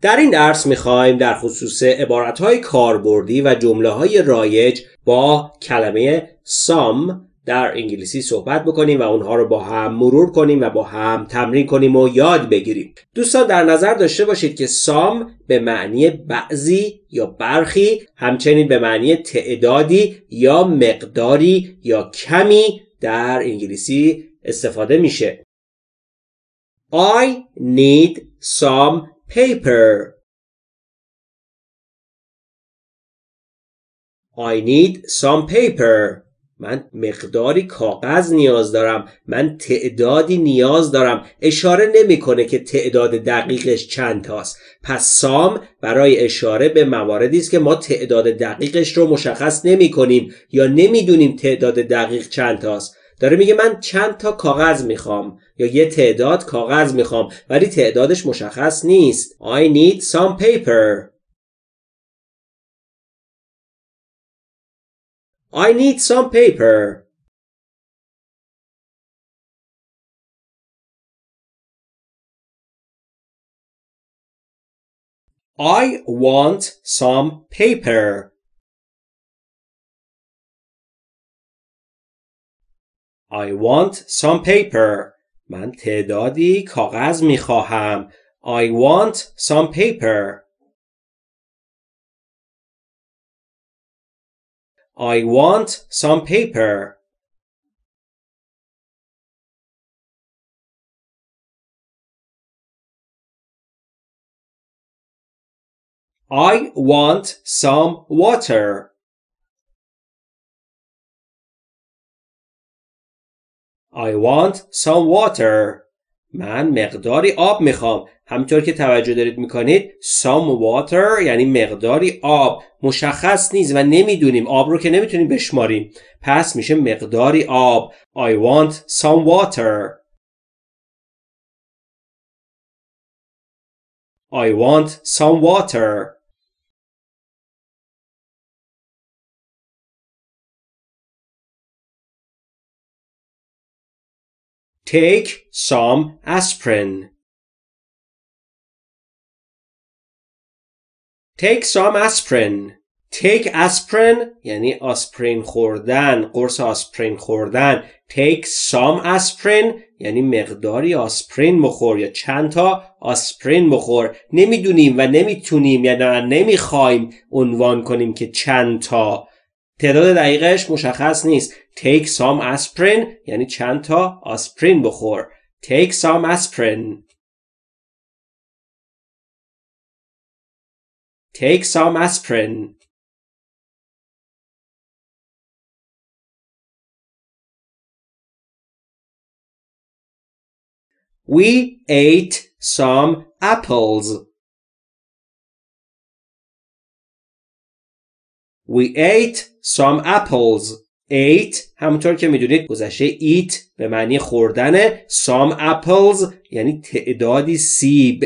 در این درس میخوایم در خصوص عبارتهای کاربردی و جمله های رایج با کلمه سام در انگلیسی صحبت بکنیم و اونها رو با هم مرور کنیم و با هم تمرین کنیم و یاد بگیریم دوستان در نظر داشته باشید که سام به معنی بعضی یا برخی همچنین به معنی تعدادی یا مقداری یا کمی در انگلیسی استفاده میشه I need some paper I need some paper من مقداری کاغذ نیاز دارم من تعدادی نیاز دارم اشاره نمیکنه که تعداد دقیقش چند تاست پس سام برای اشاره به مواردی است که ما تعداد دقیقش رو مشخص نمی کنیم یا نمیدونیم تعداد دقیق چند تاست داره میگه من چند تا کاغذ میخوام یا یه تعداد کاغذ میخوام ولی تعدادش مشخص نیست I need some paper I need some paper I want some paper I want some paper. من تعدادی کاغذ می خواهم. I want some paper. I want some paper. I want some water. I want some water. من مقداری آب میخوام. همینطور که توجه دارید میکنید some water یعنی مقداری آب مشخص نیست و نمیدونیم آب رو که نمیتونیم بشماریم پس میشه مقداری آب I want some water I want some water Take some aspirin. Take some aspirin. Take aspirin یعنی آسپرین خوردن قرص آسپرین خوردن Take some aspirin یعنی مقداری آسپرین بخور یا چندتا تا آسپرین بخور نمیدونیم و نمیتونیم یا یعنی نمیخوایم عنوان کنیم که چندتا. تعداد دقیقش مشخص نیست take some aspirin یعنی چند تا آسپرین بخور take some aspirin take some aspirin We ate some apples. We ate some apples. Ate همونطور که میدونید گذشته eat به معنی خوردن some apples یعنی تعدادی سیب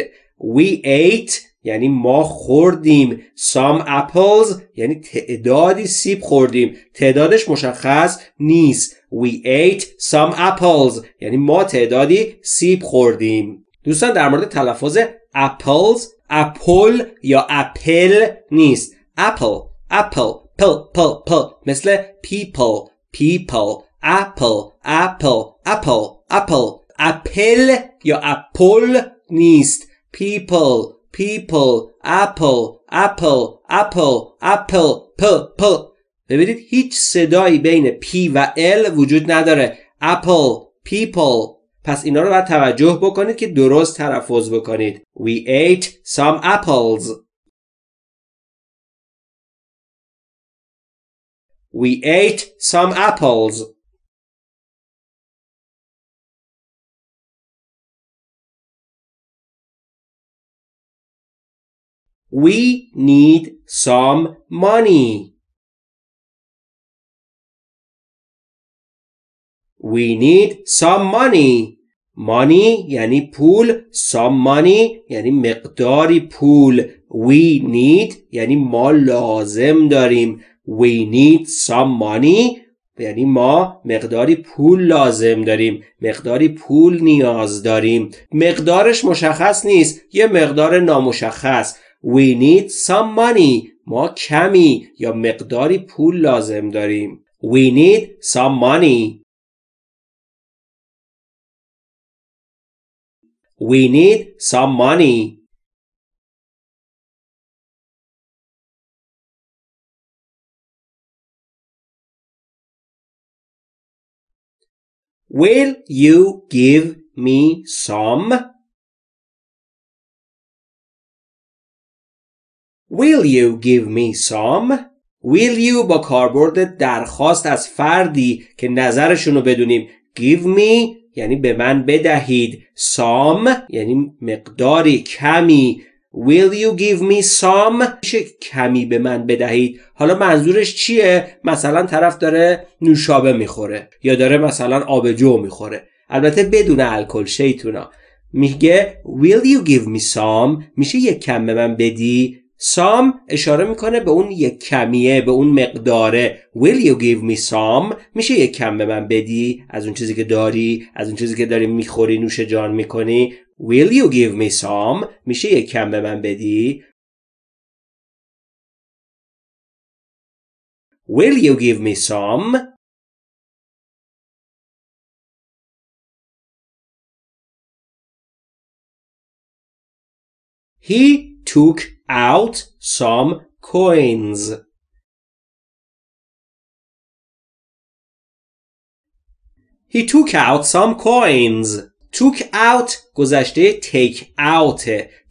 we ate یعنی ما خوردیم some apples یعنی تعدادی سیب خوردیم تعدادش مشخص نیست we ate some apples یعنی ما تعدادی سیب خوردیم دوستان در مورد تلفظ apples اپل یا اپل نیست اپل اپل پ مثل people people apple apple apple apple اپل یا اپل نیست people people apple apple apple apple پ پ ببینید هیچ صدایی بین p و ال وجود نداره apple people پس اینا رو باید توجه بکنید که درست تلفظ بکنید we ate some apples We ate some apples. We need some money. We need some money. Money یعنی پول some money یعنی مقداری پول We need یعنی ما لازم داریم we need some money یعنی ما مقداری پول لازم داریم مقداری پول نیاز داریم مقدارش مشخص نیست یه مقدار نامشخص we need some money ما کمی یا مقداری پول لازم داریم we need some money we need some money Will you give me some? Will you give me some? Will you با کاربرد درخواست از فردی که نظرشونو رو بدونیم give me یعنی به من بدهید some یعنی مقداری کمی Will you give me some میشه کمی به من بدهید حالا منظورش چیه مثلا طرف داره نوشابه میخوره یا داره مثلا آبجو میخوره البته بدون الکل شیطونا میگه will you give me some میشه یک کم به من بدی سام اشاره میکنه به اون یک کمیه به اون مقداره will you give me some میشه یک کم به من بدی از اون چیزی که داری از اون چیزی که داری میخوری نوش جان میکنی Will you give me some? میشه یک کم به من بدی؟ Will you give me some? He took out some coins. He took out some coins. took out گذشته take out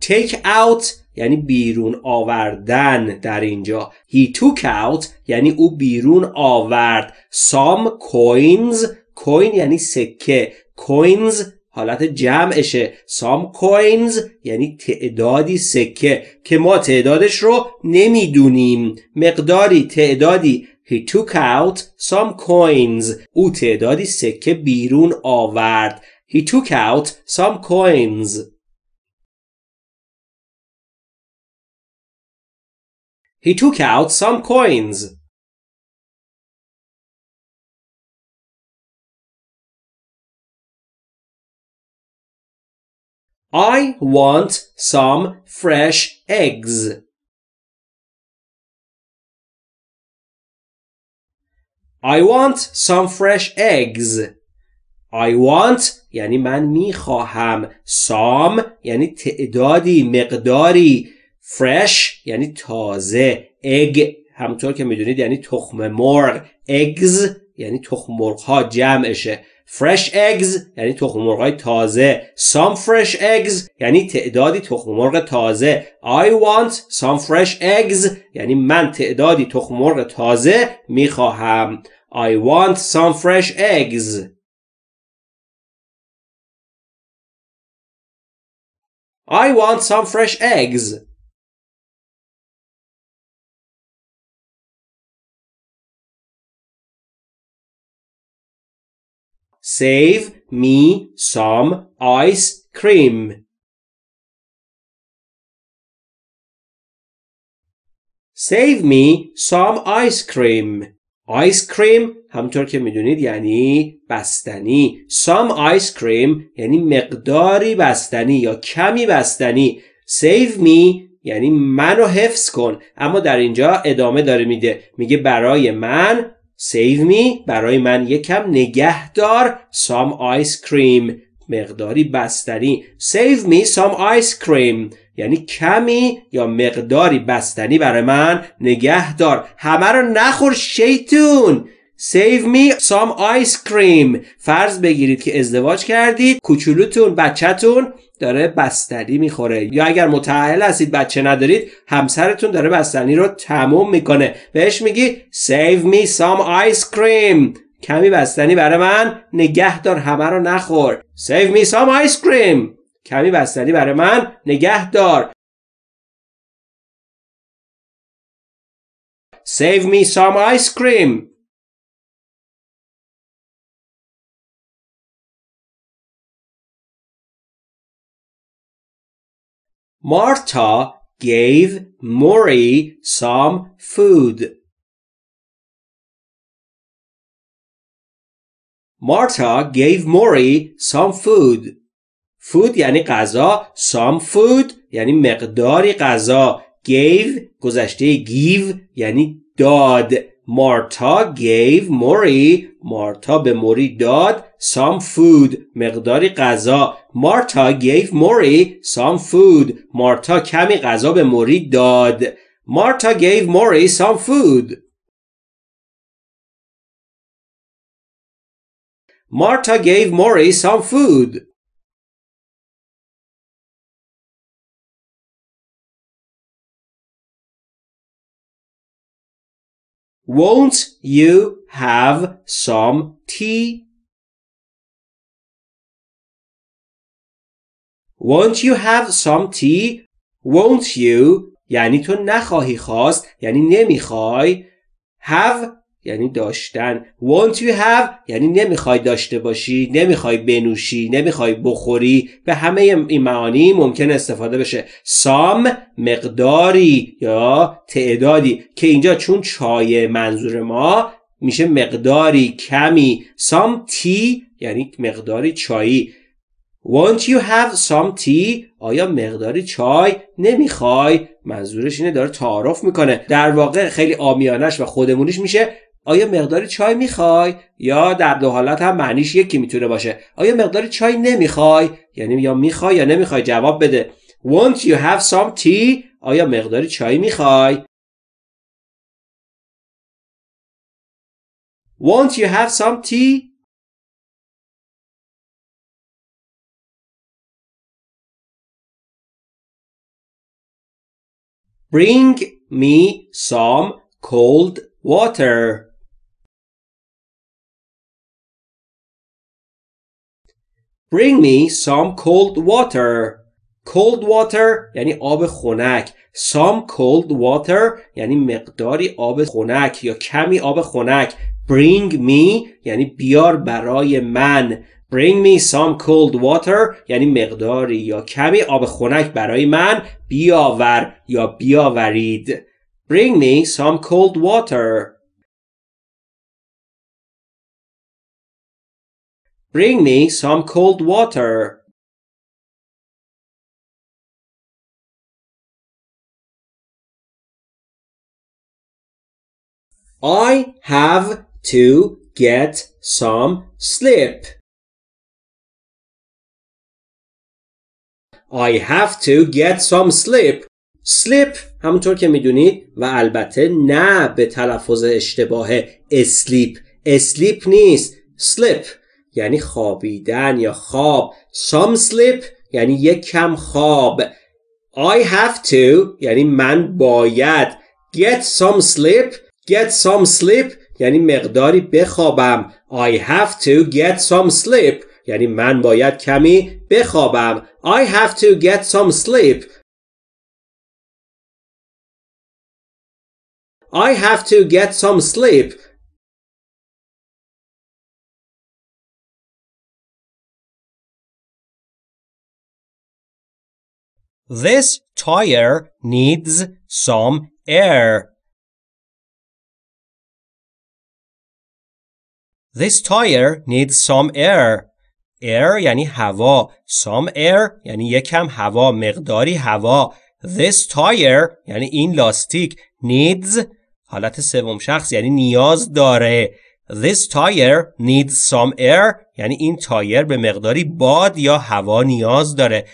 take out یعنی بیرون آوردن در اینجا he took out یعنی او بیرون آورد some coins coin یعنی سکه coins حالت جمعشه some coins یعنی تعدادی سکه که ما تعدادش رو نمیدونیم مقداری تعدادی He took out some coins. او تعدادی سکه بیرون آورد. He took out some coins. He took out some coins. I want some fresh eggs. I want some fresh eggs. I want یعنی من میخواهم سام یعنی تعدادی مقداری fresh یعنی تازه egg همونطور که میدونید یعنی تخم مرغ eggs یعنی تخم مرغ ها جمعشه fresh eggs یعنی تخم مرغ های تازه some fresh eggs یعنی تعدادی تخم مرغ تازه I want some fresh eggs یعنی من تعدادی تخم مرغ تازه میخواهم I want some fresh eggs I want some fresh eggs. Save me some ice cream. Save me some ice cream. آیس کریم همطور که میدونید یعنی بستنی سام آیس کریم یعنی مقداری بستنی یا کمی بستنی save me یعنی منو حفظ کن اما در اینجا ادامه داره میده میگه برای من save me برای من یکم نگه دار سام آیس کریم. مقداری بستنی save me some آیس کریم. یعنی کمی یا مقداری بستنی برای من نگه دار همه رو نخور شیطون Save me سام ice cream فرض بگیرید که ازدواج کردید کوچولوتون بچهتون داره بستنی میخوره یا اگر متعهل هستید بچه ندارید همسرتون داره بستنی رو تموم میکنه بهش میگی Save me some ice cream کمی بستنی برای من نگه دار همه رو نخور Save می some ice cream کمی بستنی برای من نگه دار Save me some ice cream. Marta gave Mori some food. Marta gave Mori some food. food یعنی غذا some food یعنی مقداری غذا gave گذشته give یعنی داد مارتا gave موری مارتا به موری داد some food مقداری غذا مارتا gave موری some food مارتا کمی غذا به موری داد مارتا gave موری some food Marta gave Maury some food. Won't you have some tea? Won't you have some tea? Won't you یعنی تو نخواهی خواست یعنی نمیخوای have یعنی داشتن want you have یعنی نمیخوای داشته باشی نمیخوای بنوشی نمیخوای بخوری به همه این معانی ممکن استفاده بشه سام مقداری یا تعدادی که اینجا چون چای منظور ما میشه مقداری کمی سام تی یعنی مقداری چایی want you have some tea? آیا مقداری چای نمیخوای؟ منظورش اینه داره تعارف میکنه در واقع خیلی آمیانش و خودمونیش میشه آیا مقداری چای میخوای یا در دو حالت هم معنیش یکی میتونه باشه آیا مقداری چای نمیخوای یعنی یا میخوای یا نمیخوای جواب بده won't you have some tea آیا مقداری چای میخوای won't you have some tea Bring me some cold water. Bring me some cold water. Cold water یعنی آب خنک. Some cold water یعنی مقداری آب خنک یا کمی آب خنک. Bring me یعنی بیار برای من. Bring me some cold water یعنی مقداری یا کمی آب خنک برای من بیاور یا بیاورید. Bring me some cold water. Bring me some cold water. I have to get some sleep. I have to get some sleep. sleep همونطور که میدونید و البته نه به تلفظ اشتباه اسلیپ اسلیپ نیست sleep یعنی خوابیدن یا خواب some sleep یعنی یک کم خواب I have to یعنی من باید get some sleep get some sleep یعنی مقداری بخوابم I have to get some sleep یعنی من باید کمی بخوابم I have to get some sleep I have to get some sleep This tire needs some air. This tire needs some air. air یعنی هوا. Some air یعنی یکم هوا. مقداری هوا. This tire یعنی این لاستیک. Needs حالت سوم شخص یعنی نیاز داره. This tire needs some air یعنی این تایر به مقداری باد یا هوا نیاز داره.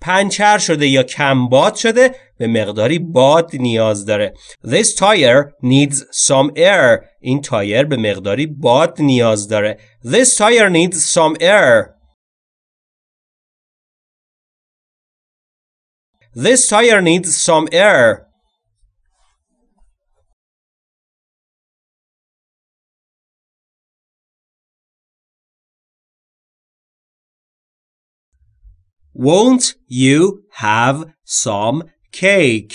پنچر شده یا کم باد شده به مقداری باد نیاز داره This tire needs some air این تایر به مقداری باد نیاز داره This tire needs some air This tire needs some air Won't you have some cake?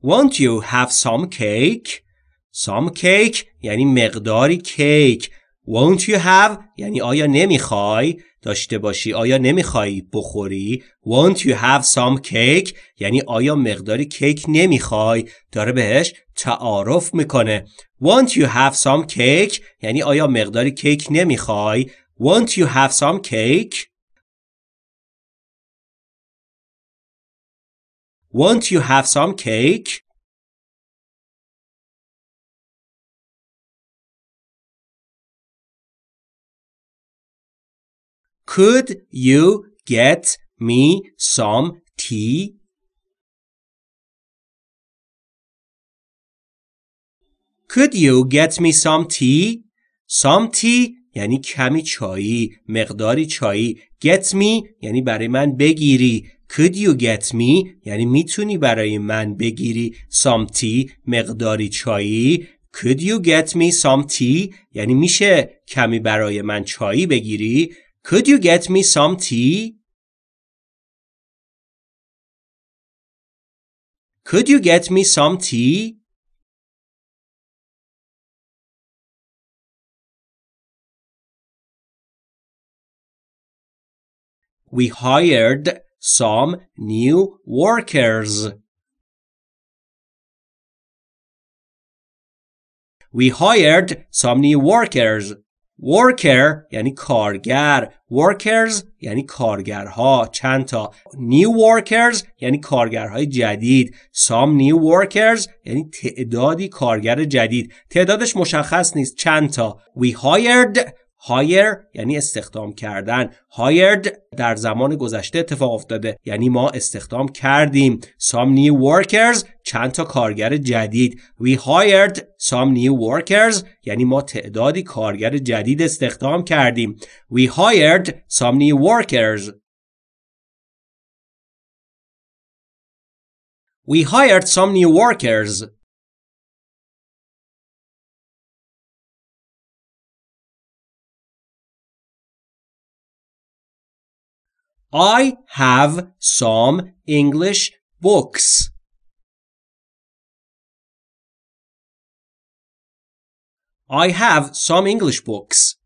Won't you have some cake? Some cake یعنی مقداری کیک. Won't you have یعنی آیا نمیخوای داشته باشی آیا نمیخوای بخوری Won't you have some cake یعنی آیا مقداری کیک نمیخوای داره بهش تعارف میکنه want you have some cake یعنی آیا مقداری کیک نمیخوای want you have some cake want you have some cake could you get me some tea Could you get me some tea? Some tea یعنی کمی چایی، مقداری چایی. Get me یعنی برای من بگیری. Could you get me یعنی میتونی برای من بگیری some tea مقداری چایی. Could you get me some tea یعنی میشه کمی برای من چایی بگیری. Could you get me some tea? Could you get me some tea? We hired some new workers. We hired some new workers. Worker یعنی کارگر Workers یعنی کارگرها چند تا New workers یعنی کارگرهای جدید Some new workers یعنی تعدادی کارگر جدید تعدادش مشخص نیست چند تا We hired هایر یعنی استخدام کردن هایرد در زمان گذشته اتفاق افتاده یعنی ما استخدام کردیم some new workers چند تا کارگر جدید we hired some new workers یعنی ما تعدادی کارگر جدید استخدام کردیم we hired some new workers we hired some new workers I have some English books. I have some English books.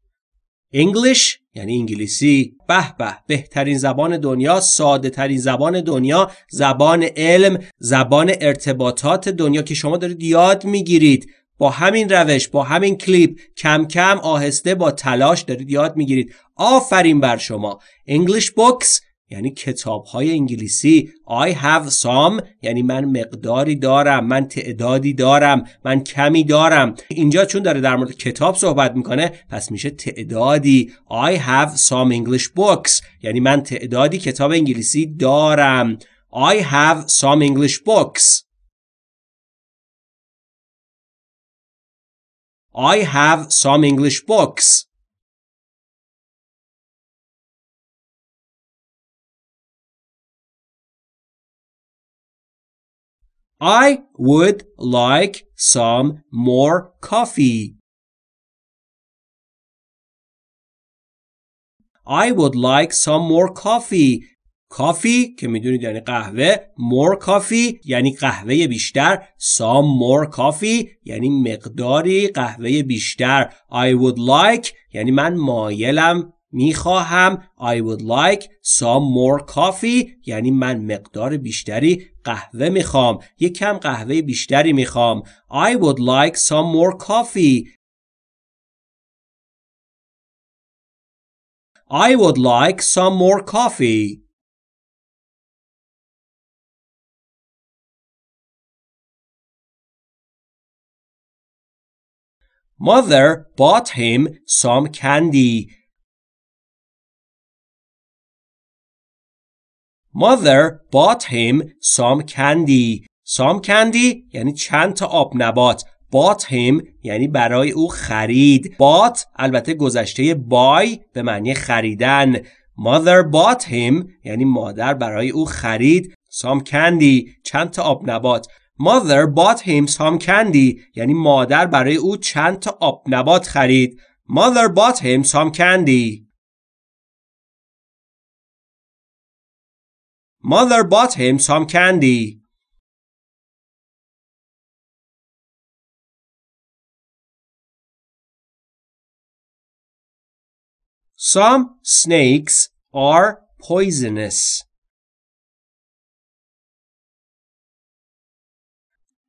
English یعنی انگلیسی به به بهترین زبان دنیا ساده ترین زبان دنیا زبان علم زبان ارتباطات دنیا که شما دارید یاد میگیرید با همین روش با همین کلیپ کم کم آهسته با تلاش دارید یاد میگیرید آفرین بر شما English books یعنی کتاب های انگلیسی I have some یعنی من مقداری دارم من تعدادی دارم من کمی دارم اینجا چون داره در مورد کتاب صحبت میکنه پس میشه تعدادی I have some English books یعنی من تعدادی کتاب انگلیسی دارم I have some English books I have some English books. I would like some more coffee. I would like some more coffee. کافی که میدونید یعنی قهوه مور کافی یعنی قهوه بیشتر سام مور کافی یعنی مقداری قهوه بیشتر I would like یعنی من مایلم میخواهم I would like some more coffee یعنی من مقدار بیشتری قهوه میخوام یک کم قهوه بیشتری میخوام I would like some more coffee I would like some more coffee Mother bought him some candy. Mother bought him some candy. Some candy یعنی چند تا آب نبات. Bought him یعنی برای او خرید. Bought البته گذشته buy به معنی خریدن. Mother bought him یعنی مادر برای او خرید. Some candy چند تا آب نبات. Mother bought him some candy یعنی مادر برای او چند تا آب نبات خرید Mother bought him some candy Mother bought him some candy Some snakes are poisonous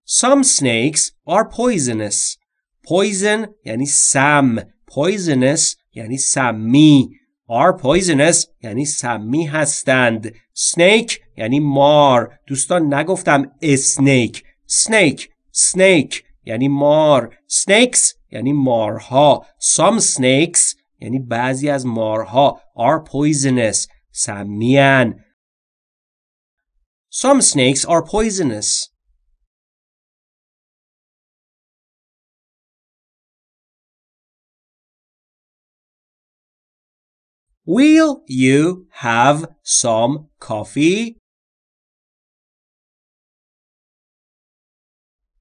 Some snakes are poisonous. Poison یعنی سم. Poisonous یعنی سمی. are poisonous یعنی سمی هستند. snake یعنی مار. دوستان نگفتم snake. snake. snake یعنی مار. snakes یعنی مارها. some snakes یعنی بعضی از مارها are poisonous. سمیان. Some snakes are poisonous. Will you have some coffee?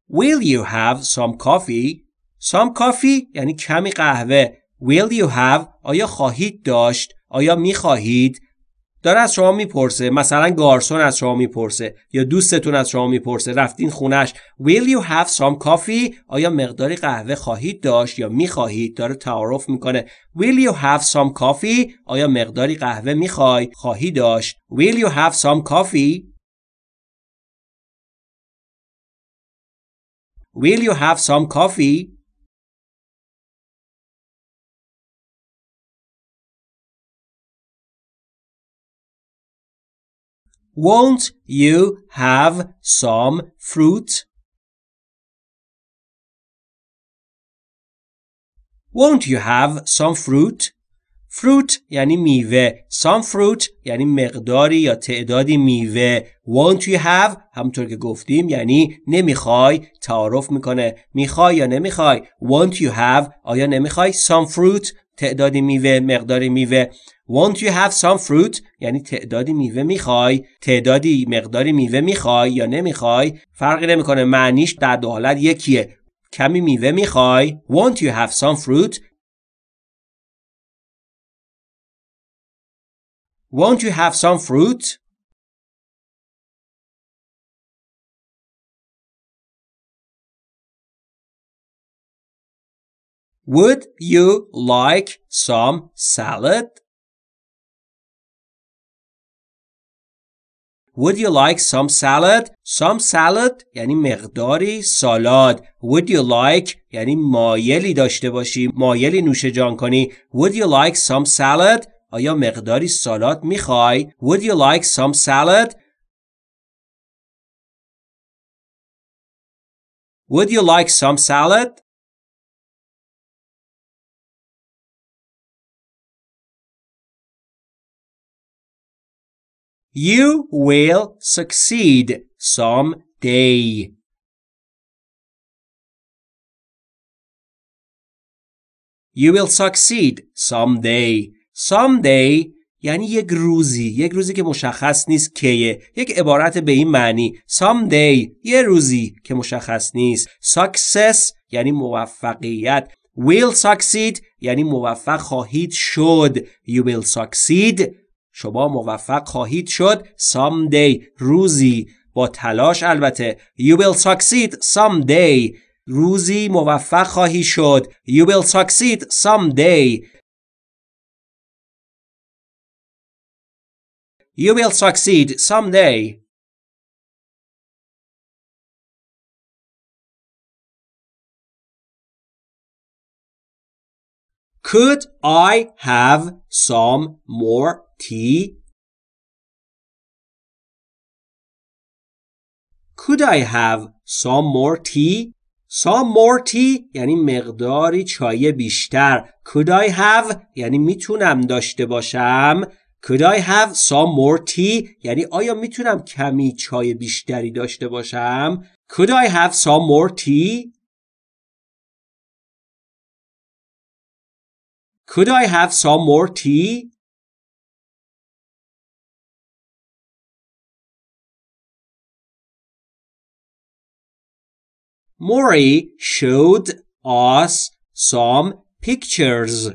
Will you have some coffee? Some coffee یعنی کمی قهوه. Will you have آیا خواهید داشت؟ آیا می خواهید؟ داره از شما میپرسه مثلا گارسون از شما میپرسه یا دوستتون از شما میپرسه رفتین خونش will you have some coffee آیا مقداری قهوه خواهید داشت یا میخواهید داره تعارف میکنه will you have some coffee آیا مقداری قهوه میخوای خواهی داشت will you have some coffee will you have some coffee Won't you have some fruit? Won't you have some fruit? fruit یعنی میوه some fruit یعنی مقداری یا تعدادی میوه won't you have همطور که گفتیم یعنی نمیخوای تعارف میکنه میخوای یا نمیخوای won't you have آیا نمیخوای some fruit تعدادی میوه مقداری میوه won't you have some fruit یعنی تعدادی میوه میخوای تعدادی مقداری میوه میخوای یا نمیخوای فرقی نمیکنه معنیش در دو حالت یکیه کمی میوه میخوای won't you have some fruit won't you have some fruit Would you like some salad? Would you like some salad? Some salad یعنی مقداری سالاد. Would you like یعنی مایلی داشته باشی. مایلی نوشه جان کنی. Would you like some salad? آیا مقداری سالاد میخوای؟ Would you like some salad? Would you like some salad? You will succeed someday. You will succeed someday. Someday یعنی یک روزی یک روزی که مشخص نیست کیه یک عبارت به این معنی someday یه روزی که مشخص نیست success یعنی موفقیت will succeed یعنی موفق خواهید شد you will succeed شما موفق خواهید شد someday روزی با تلاش البته you will succeed someday روزی موفق خواهی شد you will succeed someday you will succeed someday Could I have some more tea? Could I have some more tea? Some more tea یعنی مقداری چای بیشتر. Could I have یعنی میتونم داشته باشم. Could I have some more tea? یعنی آیا میتونم کمی چای بیشتری داشته باشم؟ Could I have some more tea? Could I have some more tea? Mori showed us some pictures.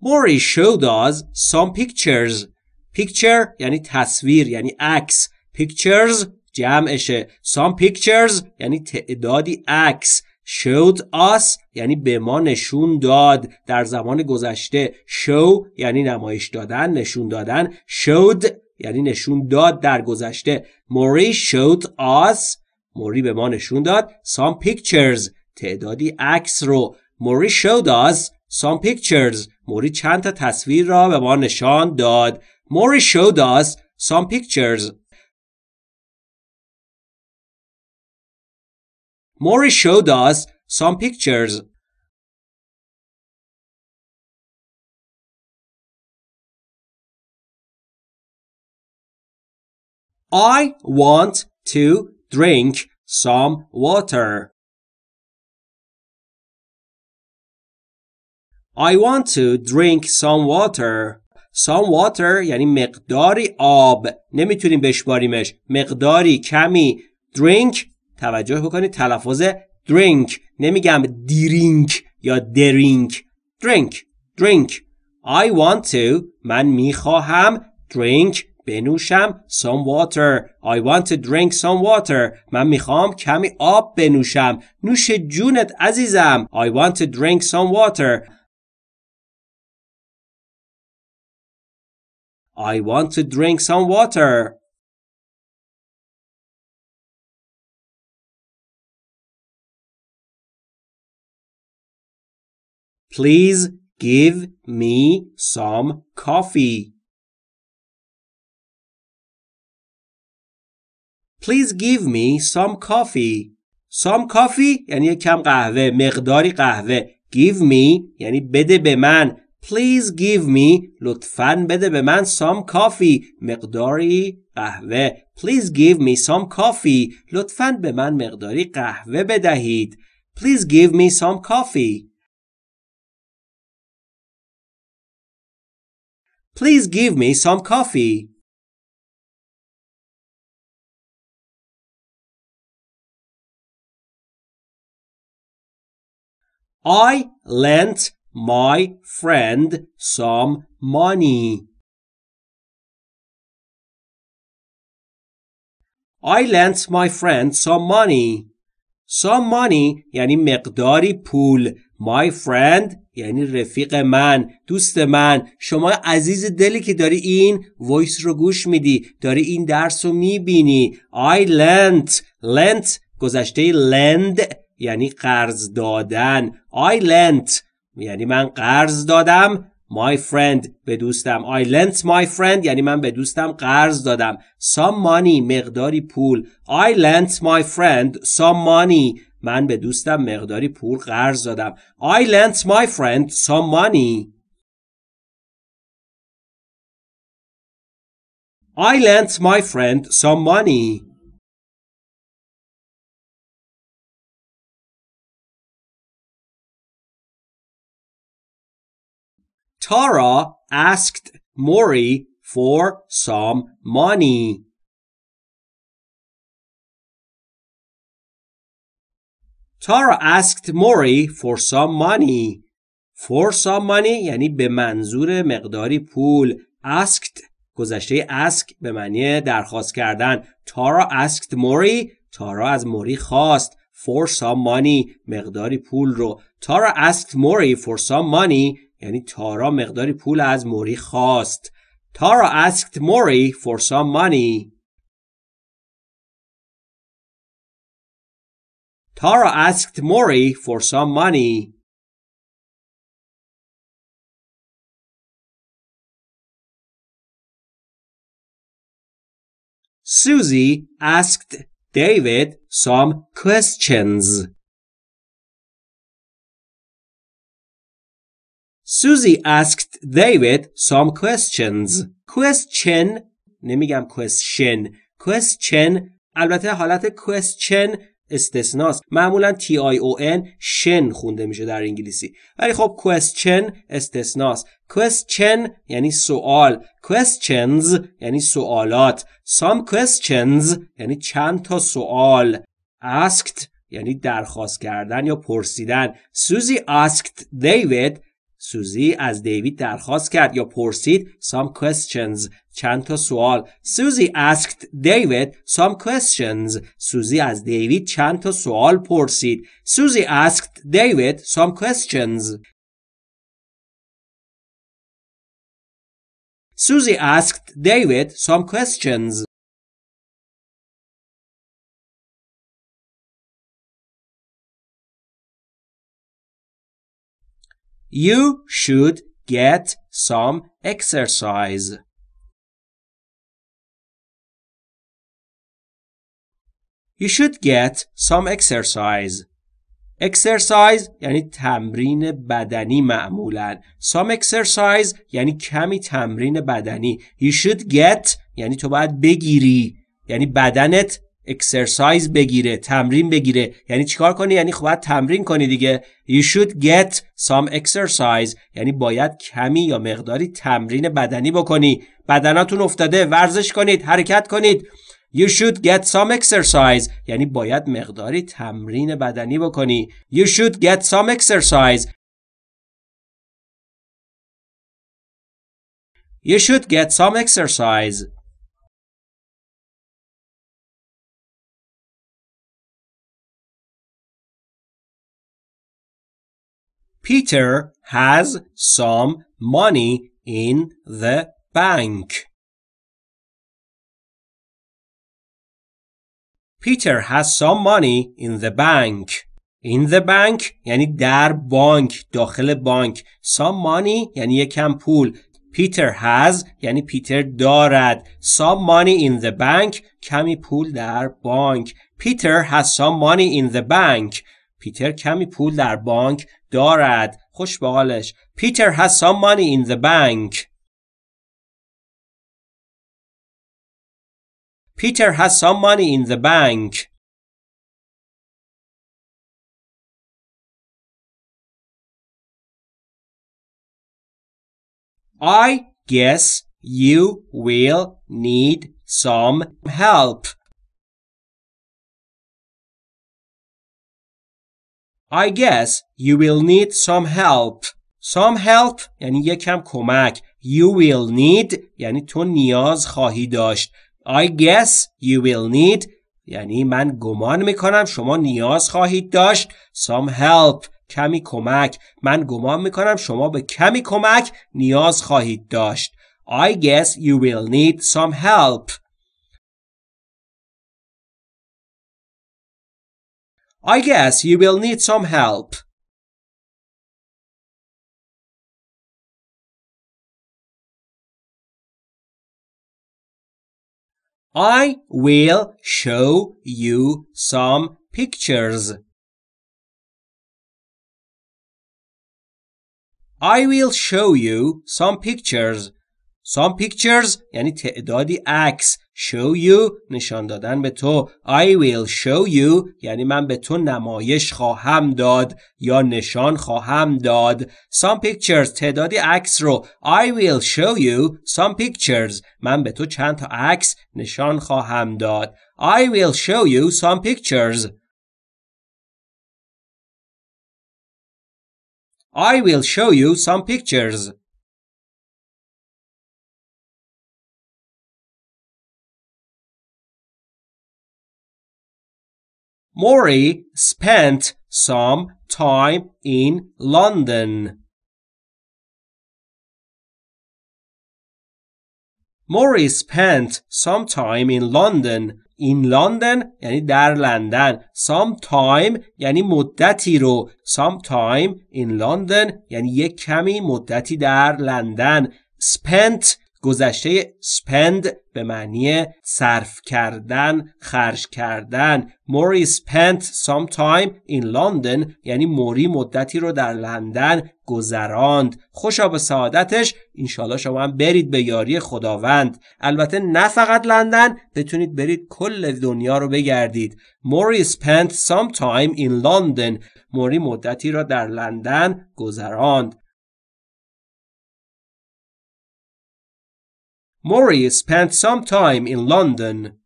Mori showed us some pictures. Picture یعنی تصویر یعنی عکس. Pictures جمعشه some pictures یعنی تعدادی عکس showed us یعنی به ما نشون داد در زمان گذشته show یعنی نمایش دادن نشون دادن showed یعنی نشون داد در گذشته موری showed us موری به ما نشون داد some pictures تعدادی عکس رو موری showed us some pictures موری چند تا تصویر را به ما نشان داد موری showed us some pictures Mori showed us some pictures. I want to drink some water. I want to drink some water. Some water یعنی مقداری آب نمیتونیم بشماریمش مقداری کمی drink توجه بکنید تلفظ drink، نمیگم دیرینک یا درینک drink, drink، I want to من میخواهم drink بنوشم some water I want to drink some water من میخوام کمی آب بنوشم نوش جونت عزیزم I want to drink some water I want to drink some water Please give me some coffee. Please give me some coffee. Some coffee یعنی کم قهوه، مقداری قهوه. Give me یعنی بده به من. Please give me لطفاً بده به من some coffee. مقداری قهوه. Please give me some coffee. لطفاً به من مقداری قهوه بدهید. Please give me some coffee. Please give me some coffee. I lent my friend some money. I lent my friend some money. Some money یعنی مقداری پول. My friend یعنی رفیق من دوست من شما عزیز دلی که داری این وایس رو گوش میدی داری این درس رو میبینی I lent lent گذشته لند، یعنی قرض دادن I lent یعنی من قرض دادم my friend به دوستم I lent my friend یعنی من به دوستم قرض دادم some money مقداری پول I lent my friend some money من به دوستم مقداری پول قرض دادم I lent my friend some money I lent my friend some money Tara asked Maury for some money. Tara asked Mori for some money. For some money یعنی به منظور مقداری پول. Asked گذشته ask به معنی درخواست کردن. Tara asked Mori. Tara از Mori خواست. For some money مقداری پول رو. Tara asked Mori for some money یعنی تارا مقداری پول از موری خواست. Tara asked Mori for some money. Tara asked Mori for some money. Susie asked David some questions. Susie asked David some questions. Question نمیگم question. Question البته حالت question استثناست معمولا تی آی او شن خونده میشه در انگلیسی ولی خب question استثناست question یعنی سوال questions یعنی سوالات سام questions یعنی چند تا سوال asked یعنی درخواست کردن یا پرسیدن سوزی asked دیوید سوزی از دیوید درخواست کرد یا پرسید some questions چند تا سوال سوزی asked David some questions سوزی از دیوید چند تا سوال پرسید سوزی asked David some questions Susie asked David some questions. You should get some exercise. You should get some exercise. Exercise یعنی تمرین بدنی معمولا. Some exercise یعنی کمی تمرین بدنی. You should get یعنی تو باید بگیری. یعنی بدنت exercise بگیره تمرین بگیره یعنی چیکار کنی یعنی خب باید تمرین کنی دیگه you should get some exercise یعنی باید کمی یا مقداری تمرین بدنی بکنی بدناتون افتاده ورزش کنید حرکت کنید You should get some exercise یعنی باید مقداری تمرین بدنی بکنی You should get some exercise You should get some exercise Peter has some money in the bank. Peter has some money in the bank. In the bank یعنی در بانک داخل بانک some money یعنی یکم پول Peter has یعنی پیتر دارد some money in the bank کمی پول در بانک Peter has some money in the bank پیتر کمی پول در بانک دارد خوش به حالش Peter has some money in the bank Peter has some money in the bank I guess you will need some help I guess you will need some help. Some help یعنی یکم کمک. You will need یعنی تو نیاز خواهی داشت. I guess you will need یعنی من گمان میکنم شما نیاز خواهید داشت. Some help کمی کمک. من گمان میکنم شما به کمی کمک نیاز خواهید داشت. I guess you will need some help. I guess you will need some help. I will show you some pictures. I will show you some pictures. Some pictures یعنی تعدادی عکس show you نشان دادن به تو I will show you یعنی من به تو نمایش خواهم داد یا نشان خواهم داد Some pictures تعدادی عکس رو I will show you some pictures من به تو چند تا عکس نشان خواهم داد I will show you some pictures I will show you some pictures Maury spent some time in London. Maury spent some time in London. In London یعنی در لندن. Some time یعنی مدتی رو. Some time in London یعنی یک کمی مدتی در لندن. Spent گذشته spend به معنی صرف کردن، خرج کردن موری spent some تایم in London یعنی موری مدتی رو در لندن گذراند خوشا به سعادتش انشالله شما هم برید به یاری خداوند البته نه فقط لندن بتونید برید کل دنیا رو بگردید موری spent some تایم in London موری مدتی را در لندن گذراند Maury spent some time in London.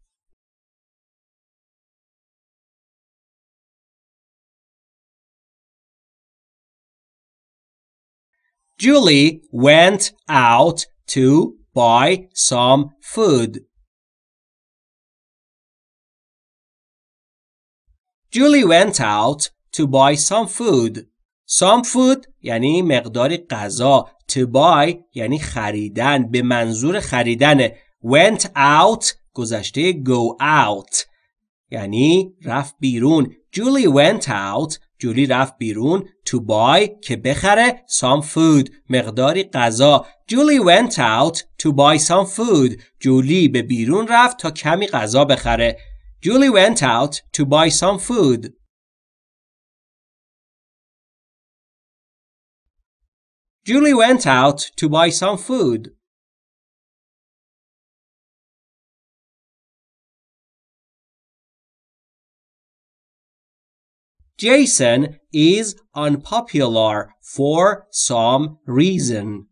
Julie went out to buy some food. Julie went out to buy some food. Some food یعنی مقداری غذا to buy یعنی خریدن به منظور خریدن went out گذشته go out یعنی رفت بیرون Julie went out جولی رفت بیرون to buy که بخره some food مقداری غذا Julie went out to buy some food جولی به بیرون رفت تا کمی غذا بخره Julie went out to buy some food Julie went out to buy some food. Jason is unpopular for some reason.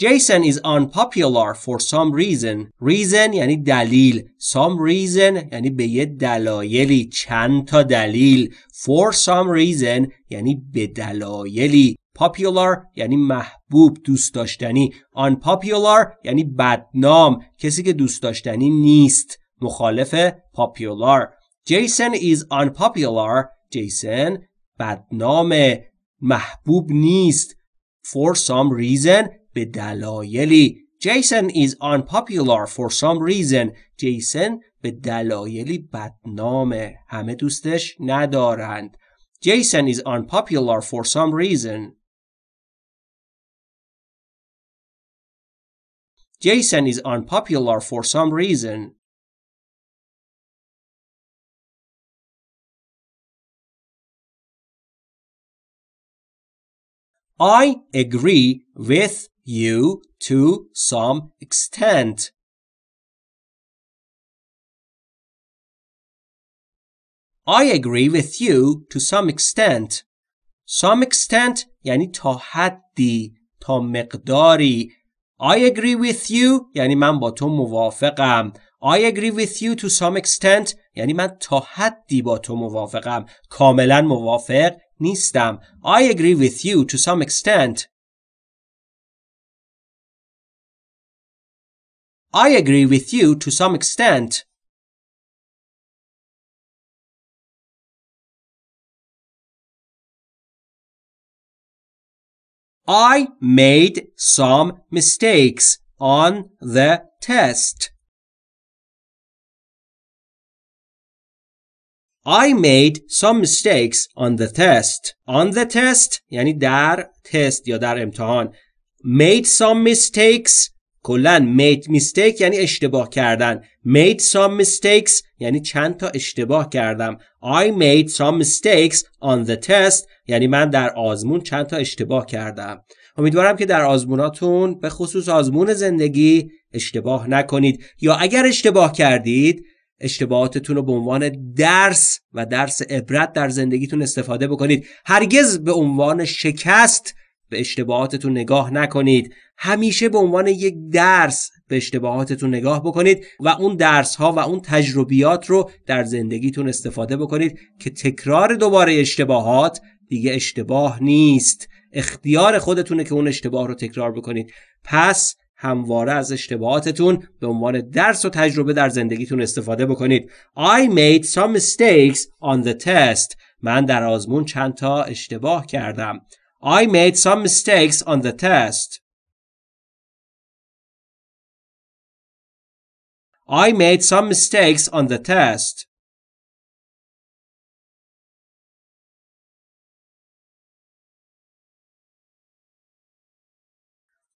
Jason is unpopular for some reason. Reason یعنی دلیل. Some reason یعنی به یه دلایلی چند تا دلیل. For some reason یعنی به دلایلی. Popular یعنی محبوب دوست داشتنی. Unpopular یعنی بدنام. کسی که دوست داشتنی نیست. مخالف popular. Jason is unpopular. Jason بدنام محبوب نیست. For some reason به دلایلی Jason is unpopular for some reason. Jason به دلایلی بدنامه. همه دوستش ندارند. Jason is unpopular for some reason. Jason is unpopular for some reason. I agree with you to some extent. I agree with you to some extent. Some extent یعنی تا حدی تا مقداری I agree with you یعنی من با تو موافقم I agree with you to some extent یعنی من تا حدی با تو موافقم کاملا موافق نیستم I agree with you to some extent I agree with you to some extent. I made some mistakes on the test. I made some mistakes on the test. On the test yani dar test ya dar امتحان. Made some mistakes کلا میت میستیک یعنی اشتباه کردن made some mistakes یعنی چند تا اشتباه کردم I made some mistakes on the test یعنی من در آزمون چند تا اشتباه کردم امیدوارم که در آزموناتون به خصوص آزمون زندگی اشتباه نکنید یا اگر اشتباه کردید اشتباهاتتون رو به عنوان درس و درس عبرت در زندگیتون استفاده بکنید هرگز به عنوان شکست به اشتباهاتتون نگاه نکنید همیشه به عنوان یک درس به اشتباهاتتون نگاه بکنید و اون درس ها و اون تجربیات رو در زندگیتون استفاده بکنید که تکرار دوباره اشتباهات دیگه اشتباه نیست اختیار خودتونه که اون اشتباه رو تکرار بکنید پس همواره از اشتباهاتتون به عنوان درس و تجربه در زندگیتون استفاده بکنید I made some mistakes on the test من در آزمون چند تا اشتباه کردم I made some mistakes on the test. I made some mistakes on the test.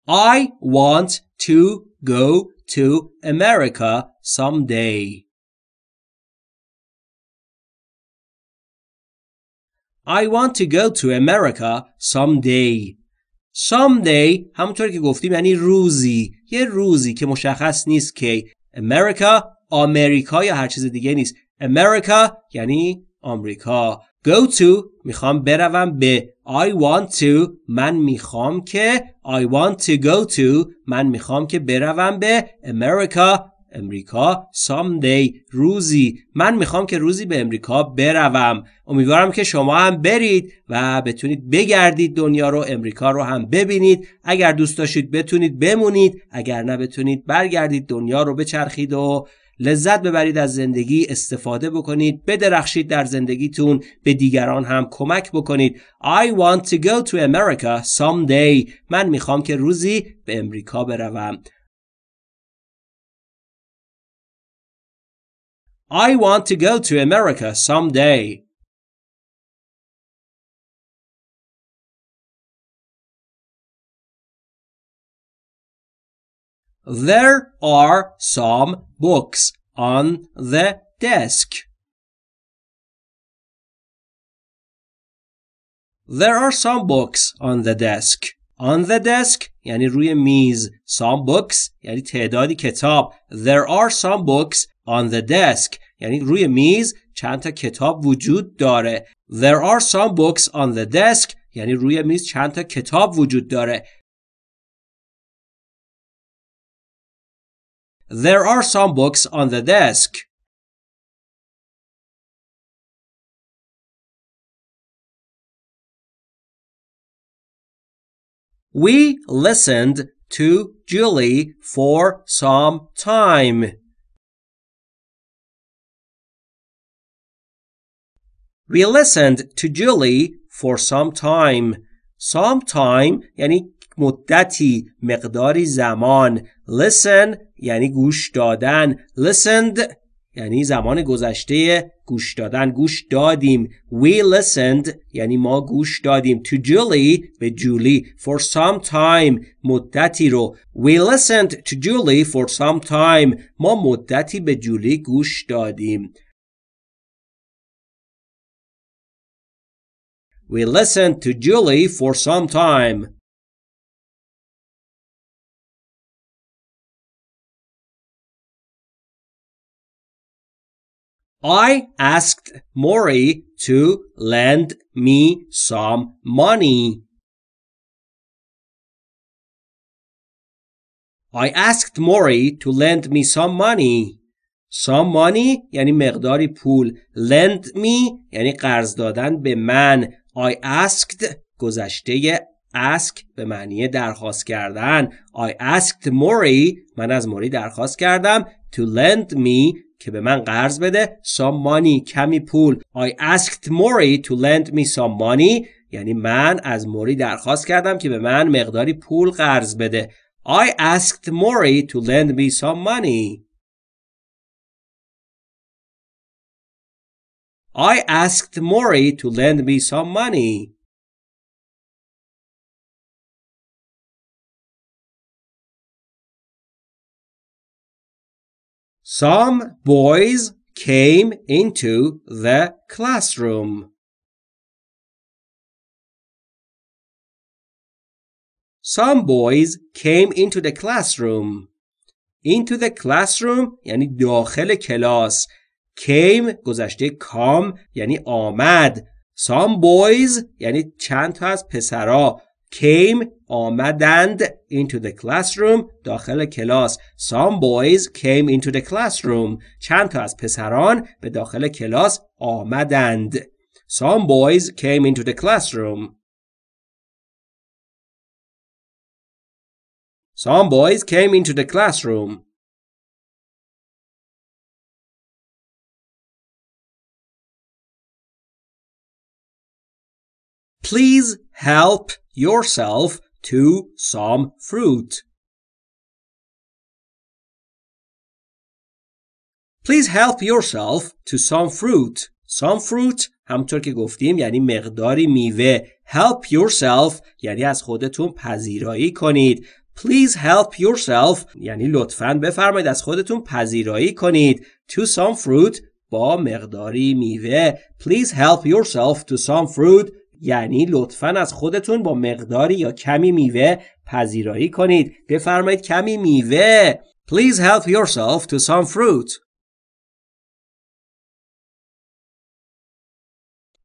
I want to go to America someday. I want to go to America someday. Someday همونطور که گفتیم یعنی روزی یه روزی که مشخص نیست که America آمریکا یا هر چیز دیگه نیست America یعنی آمریکا Go to میخوام بروم به I want to من میخوام که I want to go to من میخوام که بروم به America امریکا someday روزی من میخوام که روزی به امریکا بروم امیدوارم که شما هم برید و بتونید بگردید دنیا رو امریکا رو هم ببینید اگر دوست داشتید بتونید بمونید اگر نه بتونید برگردید دنیا رو بچرخید و لذت ببرید از زندگی استفاده بکنید بدرخشید در زندگیتون به دیگران هم کمک بکنید I want to go to America someday من میخوام که روزی به امریکا بروم I want to go to America someday. There are some books on the desk. There are some books on the desk. On the desk یعنی روی میز. Some books یعنی تعدادی کتاب. There are some books on the desk یعنی روی میز چند تا کتاب وجود داره There are some books on the desk یعنی روی میز چند تا کتاب وجود داره There are some books on the desk We listened to Julie for some time We listened to Julie for some time. Some time یعنی مدتی مقداری زمان listen یعنی گوش دادن listened یعنی زمان گذشته گوش دادن گوش دادیم we listened یعنی ما گوش دادیم to Julie به Julie. for some time مدتی رو we listened to Julie for some time ما مدتی به Julie گوش دادیم We listened to Julie for some time. I asked Maury to lend me some money. I asked Maury to lend me some money. Some money یعنی مقداری پول. Lend me یعنی قرض دادن به من. I asked گذشته ask به معنی درخواست کردن I asked Mori من از موری درخواست کردم to lend me که به من قرض بده some money کمی پول I asked Mori to lend me some money یعنی من از موری درخواست کردم که به من مقداری پول قرض بده I asked Mori to lend me some money I asked Mori to lend me some money. Some boys came into the classroom. Some boys came into the classroom. into the classroom یعنی داخل کلاس came گذشته کام یعنی آمد some boys یعنی چند تا از پسرا came آمدند into the classroom داخل کلاس some boys came into the classroom چند تا از پسران به داخل کلاس آمدند some boys came into the classroom some boys came into the classroom Please help yourself to some fruit. Please help yourself to some fruit. Some fruit همطور که گفتیم یعنی مقداری میوه. Help yourself یعنی از خودتون پذیرایی کنید. Please help yourself یعنی لطفاً بفرمایید از خودتون پذیرایی کنید. To some fruit با مقداری میوه. Please help yourself to some fruit. یعنی لطفا از خودتون با مقداری یا کمی میوه پذیرایی کنید بفرمایید کمی میوه Please help yourself to some fruit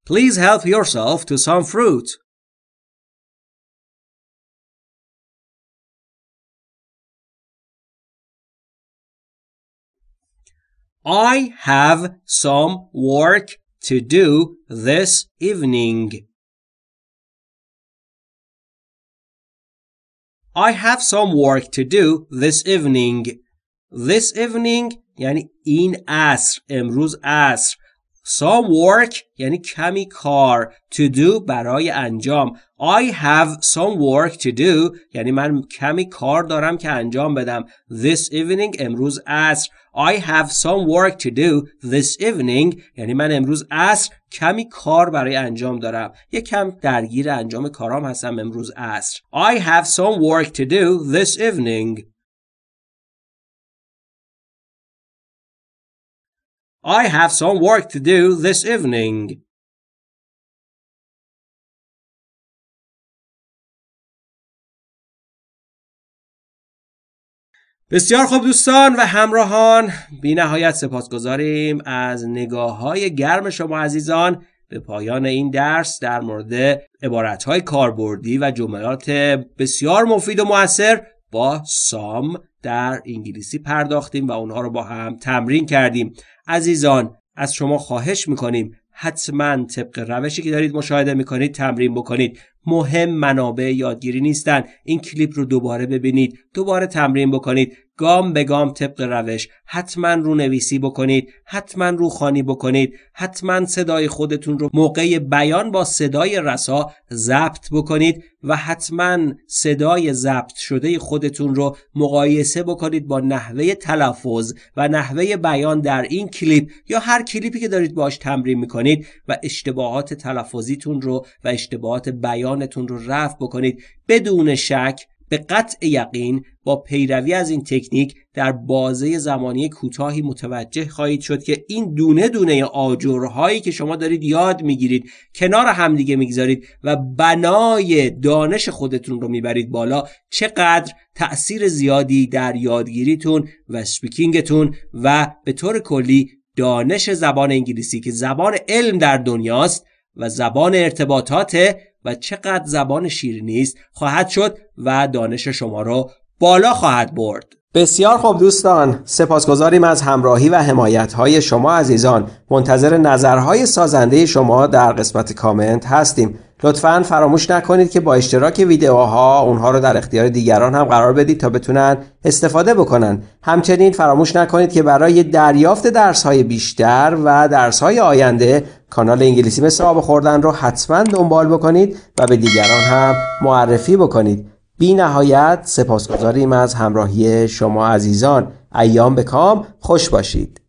Please help yourself to some fruit I have some work to do this evening. I have some work to do this evening. This evening یعنی این عصر امروز عصر Some work یعنی کمی کار to do برای انجام I have some work to do یعنی من کمی کار دارم که انجام بدم This evening امروز عصر I have some work to do this evening یعنی من امروز عصر کمی کار برای انجام دارم کم درگیر انجام کارام هستم امروز عصر I have some work to do this evening I have some work to do this evening. بسیار خوب دوستان و همراهان بی نهایت سپاس گذاریم از نگاه های گرم شما عزیزان به پایان این درس در مورد عبارت های کاربردی و جملات بسیار مفید و موثر با سام در انگلیسی پرداختیم و اونها رو با هم تمرین کردیم عزیزان از شما خواهش میکنیم حتما طبق روشی که دارید مشاهده میکنید تمرین بکنید مهم منابع یادگیری نیستن این کلیپ رو دوباره ببینید دوباره تمرین بکنید گام به گام طبق روش حتما رو نویسی بکنید حتما رو خانی بکنید حتما صدای خودتون رو موقع بیان با صدای رسا ضبط بکنید و حتما صدای ضبط شده خودتون رو مقایسه بکنید با نحوه تلفظ و نحوه بیان در این کلیپ یا هر کلیپی که دارید باش تمرین میکنید و اشتباهات تلفظیتون رو و اشتباهات بیانتون رو رفع بکنید بدون شک به قطع یقین با پیروی از این تکنیک در بازه زمانی کوتاهی متوجه خواهید شد که این دونه دونه آجرهایی که شما دارید یاد میگیرید کنار همدیگه میگذارید و بنای دانش خودتون رو میبرید بالا چقدر تأثیر زیادی در یادگیریتون و سپیکینگتون و به طور کلی دانش زبان انگلیسی که زبان علم در دنیاست و زبان ارتباطات و چقدر زبان شیر است خواهد شد و دانش شما را بالا خواهد برد بسیار خوب دوستان سپاسگزاریم از همراهی و حمایت های شما عزیزان منتظر نظرهای سازنده شما در قسمت کامنت هستیم لطفا فراموش نکنید که با اشتراک ویدیوها اونها رو در اختیار دیگران هم قرار بدید تا بتونن استفاده بکنن همچنین فراموش نکنید که برای دریافت درس های بیشتر و درس های آینده کانال انگلیسی مثل آب خوردن رو حتما دنبال بکنید و به دیگران هم معرفی بکنید بی نهایت سپاسگزاریم از همراهی شما عزیزان ایام به کام خوش باشید